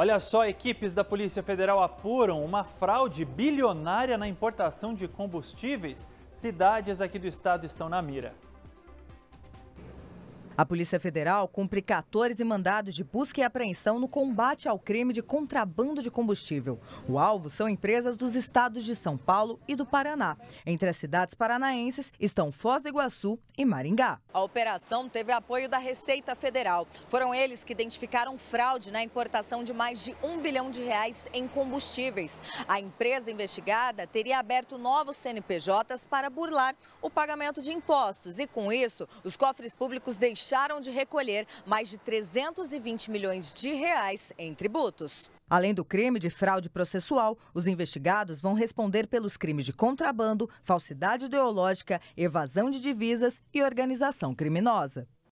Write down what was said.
Olha só, equipes da Polícia Federal apuram uma fraude bilionária na importação de combustíveis. Cidades aqui do estado estão na mira. A Polícia Federal cumpre 14 mandados de busca e apreensão no combate ao crime de contrabando de combustível. O alvo são empresas dos estados de São Paulo e do Paraná. Entre as cidades paranaenses estão Foz do Iguaçu e Maringá. A operação teve apoio da Receita Federal. Foram eles que identificaram fraude na importação de mais de um bilhão de reais em combustíveis. A empresa investigada teria aberto novos CNPJs para burlar o pagamento de impostos e, com isso, os cofres públicos deixaram deixaram de recolher mais de 320 milhões de reais em tributos. Além do crime de fraude processual, os investigados vão responder pelos crimes de contrabando, falsidade ideológica, evasão de divisas e organização criminosa.